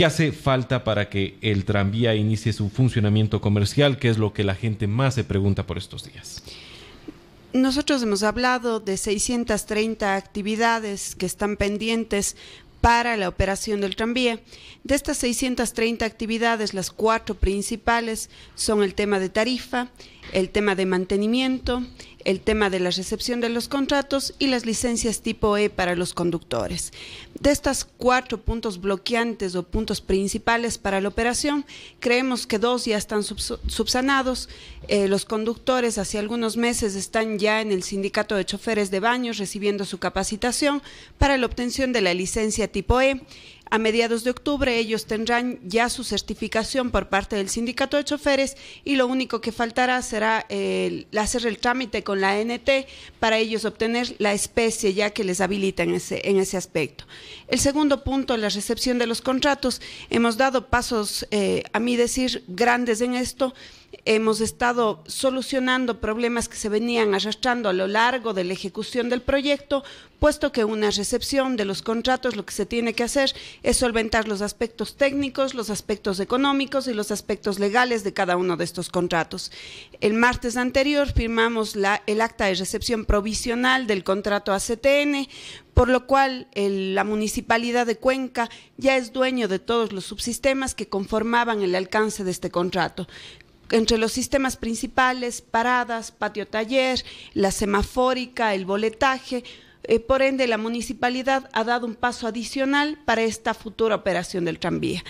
¿Qué hace falta para que el tranvía inicie su funcionamiento comercial? ¿Qué es lo que la gente más se pregunta por estos días? Nosotros hemos hablado de 630 actividades que están pendientes para la operación del tranvía. De estas 630 actividades, las cuatro principales son el tema de tarifa, el tema de mantenimiento, el tema de la recepción de los contratos y las licencias tipo E para los conductores. De estos cuatro puntos bloqueantes o puntos principales para la operación, creemos que dos ya están subsanados. Eh, los conductores hace algunos meses están ya en el sindicato de choferes de baños recibiendo su capacitación para la obtención de la licencia tipo E. A mediados de octubre ellos tendrán ya su certificación por parte del sindicato de choferes y lo único que faltará será hacer el trámite con la NT para ellos obtener la especie ya que les habilita en ese, en ese aspecto. El segundo punto, la recepción de los contratos. Hemos dado pasos, eh, a mi decir, grandes en esto hemos estado solucionando problemas que se venían arrastrando a lo largo de la ejecución del proyecto, puesto que una recepción de los contratos lo que se tiene que hacer es solventar los aspectos técnicos, los aspectos económicos y los aspectos legales de cada uno de estos contratos. El martes anterior firmamos el acta de recepción provisional del contrato ACTN, por lo cual la Municipalidad de Cuenca ya es dueño de todos los subsistemas que conformaban el alcance de este contrato entre los sistemas principales, paradas, patio taller, la semafórica, el boletaje. Eh, por ende, la municipalidad ha dado un paso adicional para esta futura operación del tranvía.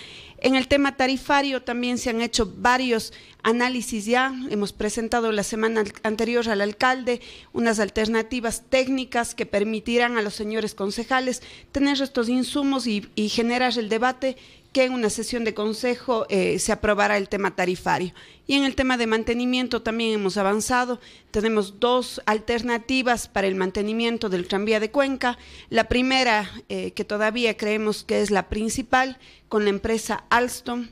En el tema tarifario también se han hecho varios análisis ya. Hemos presentado la semana anterior al alcalde unas alternativas técnicas que permitirán a los señores concejales tener estos insumos y, y generar el debate que en una sesión de consejo eh, se aprobará el tema tarifario. Y en el tema de mantenimiento también hemos avanzado. Tenemos dos alternativas para el mantenimiento del tranvía de Cuenca. La primera, eh, que todavía creemos que es la principal, con la empresa Alstom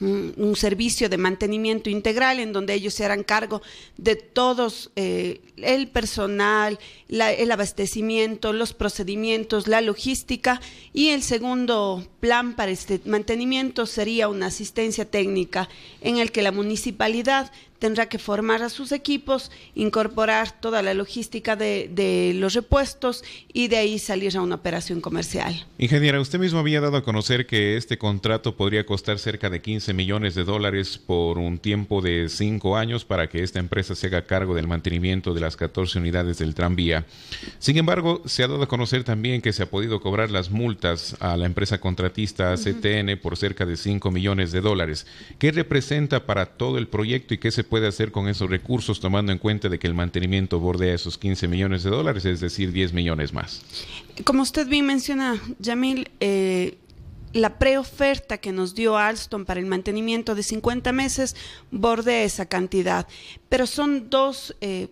un servicio de mantenimiento integral en donde ellos se harán cargo de todos eh, el personal, el abastecimiento, los procedimientos, la logística y el segundo plan para este mantenimiento sería una asistencia técnica en el que la municipalidad tendrá que formar a sus equipos, incorporar toda la logística de, los repuestos y de ahí salir a una operación comercial. Ingeniera, usted mismo había dado a conocer que este contrato podría costar cerca de 15 millones de dólares por un tiempo de cinco años para que esta empresa se haga cargo del mantenimiento de las 14 unidades del tranvía. Sin embargo, se ha dado a conocer también que se ha podido cobrar las multas a la empresa contratista CTN por cerca de 5 millones de dólares. ¿Qué representa para todo el proyecto y qué se puede puede hacer con esos recursos tomando en cuenta de que el mantenimiento bordea esos 15 millones de dólares, es decir, 10 millones más? Como usted bien menciona, Yamil, eh, la preoferta que nos dio Alstom para el mantenimiento de 50 meses bordea esa cantidad, pero son dos eh,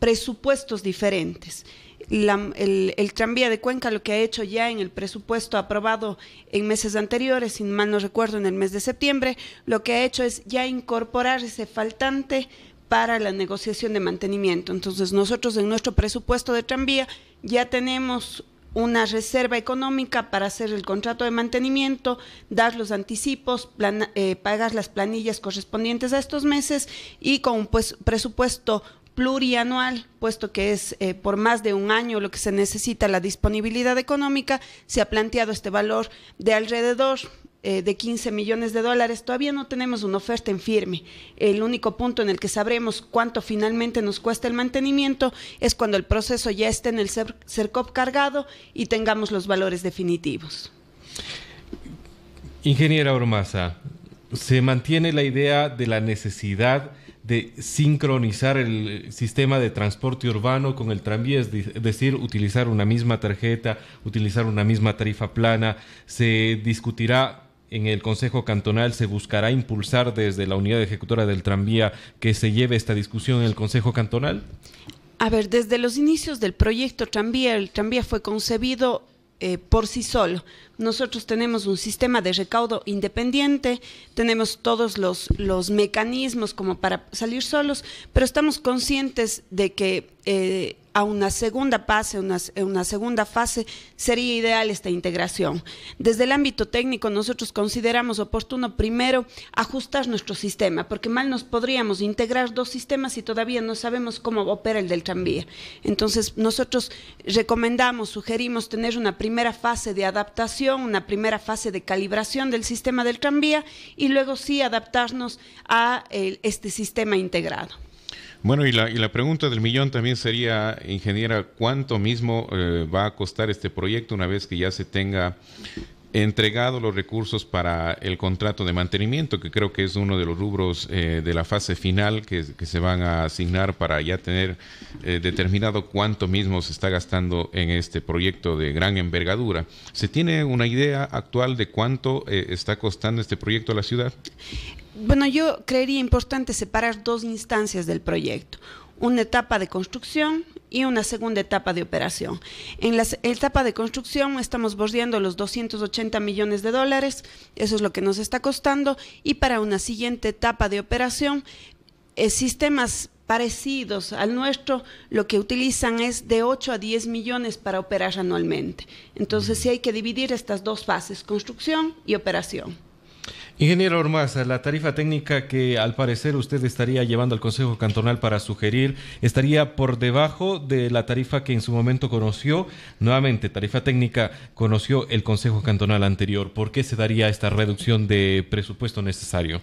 presupuestos diferentes el, tranvía de Cuenca lo que ha hecho ya en el presupuesto aprobado en meses anteriores, sin mal no recuerdo, en el mes de septiembre, lo que ha hecho es ya incorporar ese faltante para la negociación de mantenimiento. Entonces nosotros en nuestro presupuesto de tranvía ya tenemos una reserva económica para hacer el contrato de mantenimiento, dar los anticipos, eh, pagar las planillas correspondientes a estos meses y con un pues, presupuesto plurianual, puesto que es eh, por más de un año lo que se necesita la disponibilidad económica, se ha planteado este valor de alrededor eh, de 15 millones de dólares. Todavía no tenemos una oferta en firme. El único punto en el que sabremos cuánto finalmente nos cuesta el mantenimiento es cuando el proceso ya esté en el CERCOP cargado y tengamos los valores definitivos. Ingeniera Ormaza, se mantiene la idea de la necesidad de sincronizar el eh, sistema de transporte urbano con el tranvía, es, decir, utilizar una misma tarjeta, utilizar una misma tarifa plana. Se discutirá en el Consejo Cantonal se buscará impulsar desde la unidad ejecutora del tranvía que se lleve esta discusión en el Consejo Cantonal? A ver, desde los inicios del proyecto tranvía, el tranvía fue concebido eh, por sí solo. Nosotros tenemos un sistema de recaudo independiente, tenemos todos los, los mecanismos como para salir solos, pero estamos conscientes de que eh, a una segunda fase, segunda fase, sería ideal esta integración. Desde el ámbito técnico, nosotros consideramos oportuno primero ajustar nuestro sistema, porque mal nos podríamos integrar dos sistemas y todavía no sabemos cómo opera el del tranvía. Entonces, nosotros recomendamos, sugerimos tener una primera fase de adaptación, una primera fase de calibración del sistema del tranvía y luego sí adaptarnos a este sistema integrado. Bueno, y la, y la pregunta del millón también sería, ingeniera, ¿cuánto mismo eh, va a costar este proyecto una vez que ya se tenga entregado los recursos para el contrato de mantenimiento, que creo que es uno de los rubros eh, de la fase final que, se van a asignar para ya tener eh, determinado cuánto mismo se está gastando en este proyecto de gran envergadura. ¿Se tiene una idea actual de cuánto eh, está costando este proyecto a la ciudad? Bueno, yo creería importante separar dos instancias del proyecto, una etapa de construcción y una segunda etapa de operación. En la etapa de construcción estamos bordeando los 280 millones de dólares, eso es lo que nos está costando, y para una siguiente etapa de operación, eh, sistemas parecidos al nuestro, lo que utilizan es de 8 a 10 millones para operar anualmente. Entonces, sí hay que dividir estas dos fases, construcción y operación. Ingeniero Ormaz, la tarifa técnica que al parecer usted estaría llevando al Consejo Cantonal para sugerir estaría por debajo de la tarifa que en su momento conoció, nuevamente, tarifa técnica conoció el Consejo Cantonal anterior. ¿Por qué se daría esta reducción de presupuesto necesario?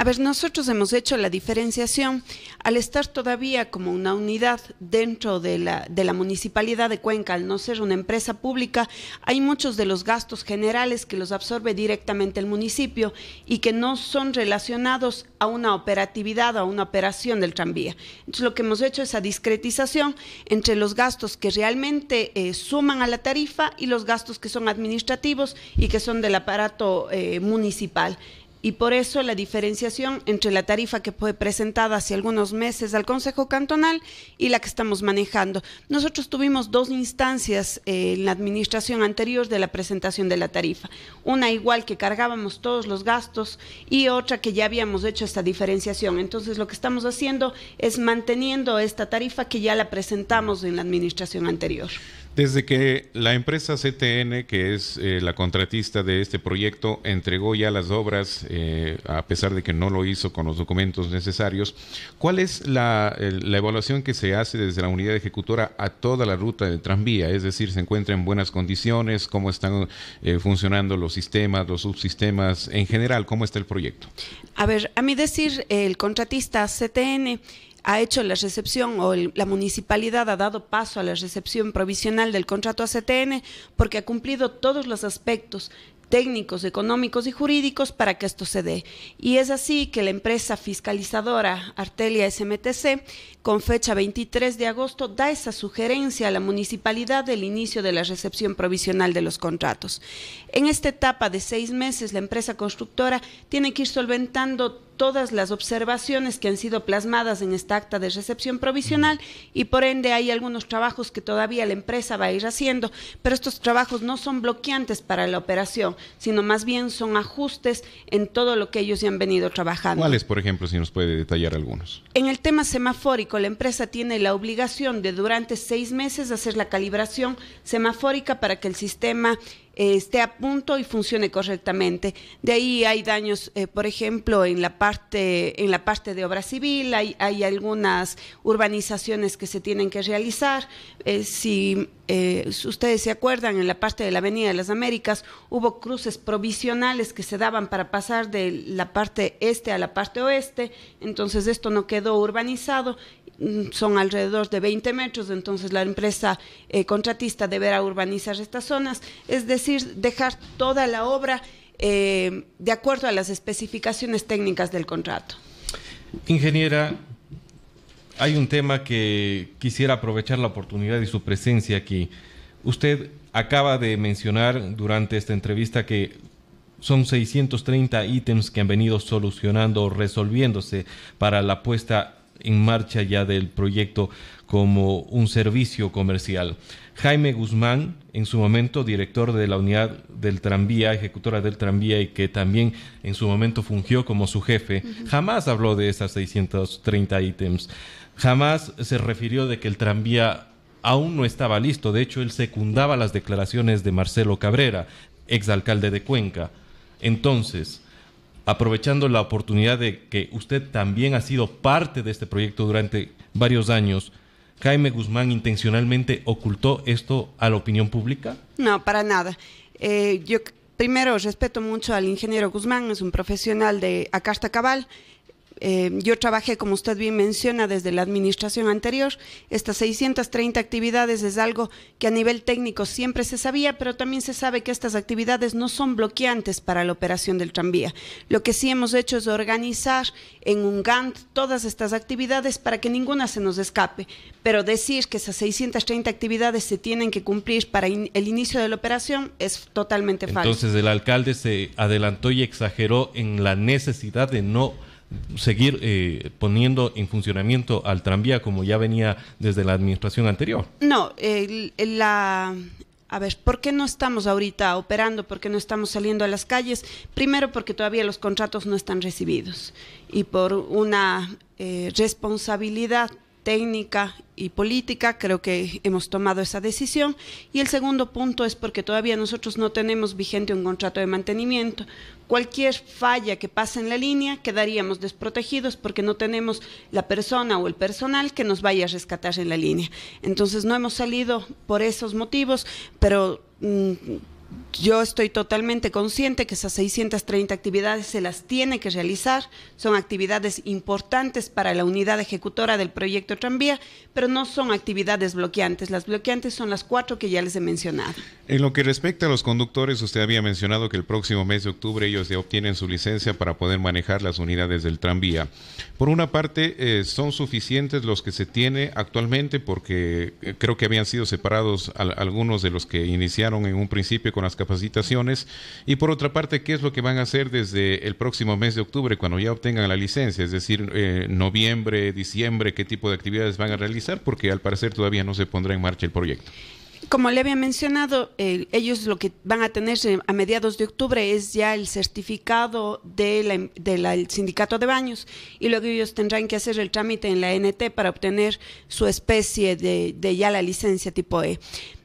A ver, nosotros hemos hecho la diferenciación al estar todavía como una unidad dentro de la, municipalidad de Cuenca, al no ser una empresa pública, hay muchos de los gastos generales que los absorbe directamente el municipio y que no son relacionados a una operatividad, o a una operación del tranvía. Entonces lo que hemos hecho es esa discretización entre los gastos que realmente eh, suman a la tarifa y los gastos que son administrativos y que son del aparato eh, municipal y por eso la diferenciación entre la tarifa que fue presentada hace algunos meses al Consejo Cantonal y la que estamos manejando. Nosotros tuvimos dos instancias eh, en la administración anterior de la presentación de la tarifa, una igual que cargábamos todos los gastos y otra que ya habíamos hecho esta diferenciación. Entonces lo que estamos haciendo es manteniendo esta tarifa que ya la presentamos en la administración anterior. Desde que la empresa CTN, que es eh, la contratista de este proyecto, entregó ya las obras, eh, a pesar de que no lo hizo con los documentos necesarios, ¿cuál es la, evaluación que se hace desde la unidad ejecutora a toda la ruta del tranvía? Es decir, ¿se encuentra en buenas condiciones? ¿Cómo están eh, funcionando los sistemas, los subsistemas? En general, ¿cómo está el proyecto? A ver, a mí decir, el contratista CTN ha hecho la recepción o la municipalidad ha dado paso a la recepción provisional del contrato a ACTN porque ha cumplido todos los aspectos técnicos, económicos y jurídicos para que esto se dé. Y es así que la empresa fiscalizadora Artelia SMTC, con fecha 23 de agosto, da esa sugerencia a la municipalidad del inicio de la recepción provisional de los contratos. En esta etapa de seis meses, la empresa constructora tiene que ir solventando todas las observaciones que han sido plasmadas en esta acta de recepción provisional y por ende hay algunos trabajos que todavía la empresa va a ir haciendo, pero estos trabajos no son bloqueantes para la operación, sino más bien son ajustes en todo lo que ellos ya han venido trabajando. ¿Cuáles, por ejemplo, si nos puede detallar algunos? En el tema semafórico, la empresa tiene la obligación de durante seis meses hacer la calibración semafórica para que el sistema esté a punto y funcione correctamente. De ahí hay daños, eh, por ejemplo, en la parte, en la parte de obra civil, hay, hay algunas urbanizaciones que se tienen que realizar. Eh, si eh, ustedes se acuerdan, en la parte de la Avenida de las Américas hubo cruces provisionales que se daban para pasar de la parte este a la parte oeste, entonces esto no quedó urbanizado mm, son alrededor de 20 metros, entonces la empresa contratista deberá urbanizar estas zonas, es decir, dejar toda la obra eh, de acuerdo a las especificaciones técnicas del contrato. Ingeniera, hay un tema que quisiera aprovechar la oportunidad y su presencia aquí. Usted acaba de mencionar durante esta entrevista que son 630 ítems que han venido solucionando o resolviéndose para la puesta en marcha ya del proyecto como un servicio comercial. Jaime Guzmán, en su momento director de la unidad del tranvía, ejecutora del tranvía y que también en su momento fungió como su jefe, jamás habló de esas 630 ítems. Jamás se refirió de que el tranvía aún no estaba listo. De hecho, él secundaba las declaraciones de Marcelo Cabrera, exalcalde de Cuenca. Entonces, aprovechando la oportunidad de que usted también ha sido parte de este proyecto durante varios años, Jaime Guzmán intencionalmente ocultó esto a la opinión pública? No, para nada. Eh, yo primero respeto mucho al ingeniero Guzmán, es un profesional de Acasta Cabal. Eh, yo trabajé, como usted bien menciona, desde la administración anterior. Estas 630 actividades es algo que a nivel técnico siempre se sabía, pero también se sabe que estas actividades no son bloqueantes para la operación del tranvía. Lo que sí hemos hecho es organizar en un Gantt todas estas actividades para que ninguna se nos escape. Pero decir que esas 630 actividades se tienen que cumplir para el inicio de la operación es totalmente falso. Entonces el alcalde se adelantó y exageró en la necesidad de no seguir eh, poniendo en funcionamiento al tranvía como ya venía desde la administración anterior. No, la, a ver, ¿por qué no estamos ahorita operando? ¿Por qué no estamos saliendo a las calles? Primero porque todavía los contratos no están recibidos y por una eh, responsabilidad técnica y política, creo que hemos tomado esa decisión. Y el segundo punto es porque todavía nosotros no tenemos vigente un contrato de mantenimiento. Cualquier falla que pase en la línea quedaríamos desprotegidos porque no tenemos la persona o el personal que nos vaya a rescatar en la línea. Entonces no hemos salido por esos motivos, pero... Mm, yo estoy totalmente consciente que esas 630 actividades se las tiene que realizar, son actividades importantes para la unidad ejecutora del proyecto Tranvía, pero no son actividades bloqueantes. Las bloqueantes son las cuatro que ya les he mencionado. En lo que respecta a los conductores, usted había mencionado que el próximo mes de octubre ellos ya obtienen su licencia para poder manejar las unidades del tranvía. Por una parte, eh, son suficientes los que se tiene actualmente porque eh, creo que habían sido separados algunos de los que iniciaron en un principio con las capacitaciones y por otra parte, qué es lo que van a hacer desde el próximo mes de octubre cuando ya obtengan la licencia, es decir, eh, noviembre, diciembre, qué tipo de actividades van a realizar, porque al parecer todavía no se pondrá en marcha el proyecto. Como le había mencionado, eh, ellos lo que van a tener a mediados de octubre es ya el certificado del sindicato de baños y luego ellos tendrán que hacer el trámite en la NT para obtener su especie de ya la licencia tipo E.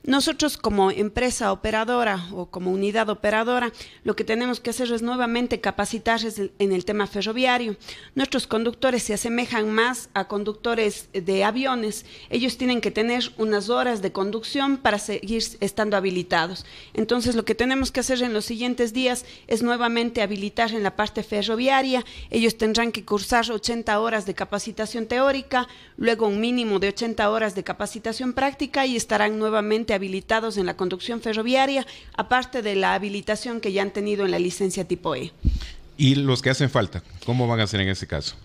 Nosotros como empresa operadora o como unidad operadora, lo que tenemos que hacer es nuevamente capacitarse en el tema ferroviario. Nuestros conductores se asemejan más a conductores de aviones. Ellos tienen que tener unas horas de conducción para seguir estando habilitados. Entonces, lo que tenemos que hacer en los siguientes días es nuevamente habilitar en la parte ferroviaria. Ellos tendrán que cursar 80 horas de capacitación teórica, luego un mínimo de 80 horas de capacitación práctica y estarán nuevamente habilitados en la conducción ferroviaria, aparte de la habilitación que ya han tenido en la licencia tipo E. ¿Y los que hacen falta? ¿Cómo van a ser en ese caso?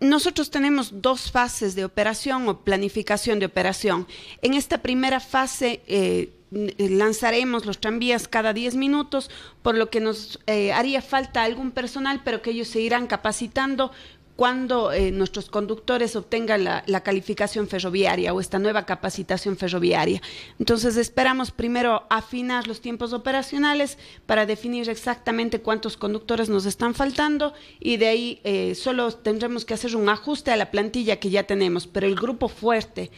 Nosotros tenemos dos fases de operación o planificación de operación. En esta primera fase eh, lanzaremos los tranvías cada 10 minutos, por lo que nos eh, haría falta algún personal, pero que ellos se irán capacitando cuando eh, nuestros conductores obtengan la, calificación ferroviaria o esta nueva capacitación ferroviaria. Entonces esperamos primero afinar los tiempos operacionales para definir exactamente cuántos conductores nos están faltando y de ahí eh, solo tendremos que hacer un ajuste a la plantilla que ya tenemos, pero el grupo fuerte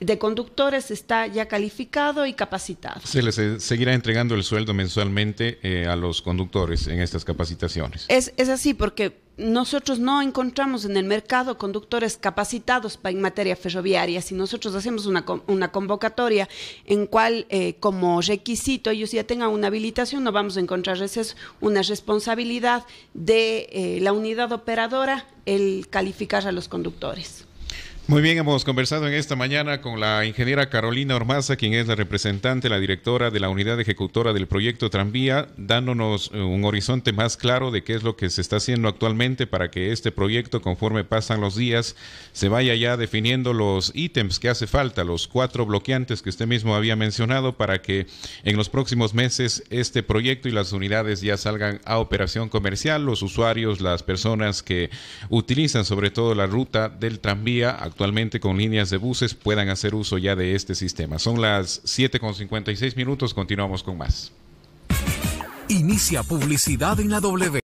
de conductores está ya calificado y capacitado. Se les eh, seguirá entregando el sueldo mensualmente a los conductores en estas capacitaciones. es así, porque nosotros no encontramos en el mercado conductores capacitados en materia ferroviaria. Si nosotros hacemos una, convocatoria en cual eh, como requisito ellos ya tengan una habilitación, no vamos a encontrar. Esa es una responsabilidad de eh, la unidad operadora el calificar a los conductores. Muy bien, hemos conversado en esta mañana con la ingeniera Carolina Ormaza, quien es la representante, la directora de la unidad ejecutora del proyecto Tranvía, dándonos eh, un horizonte más claro de qué es lo que se está haciendo actualmente para que este proyecto, conforme pasan los días, se vaya ya definiendo los ítems que hace falta, los cuatro bloqueantes que usted mismo había mencionado, para que en los próximos meses este proyecto y las unidades ya salgan a operación comercial, los usuarios, las personas que utilizan sobre todo la ruta del tranvía, actualmente con líneas de buses puedan hacer uso ya de este sistema. Son las 7.56 minutos, continuamos con más. Inicia publicidad en la W.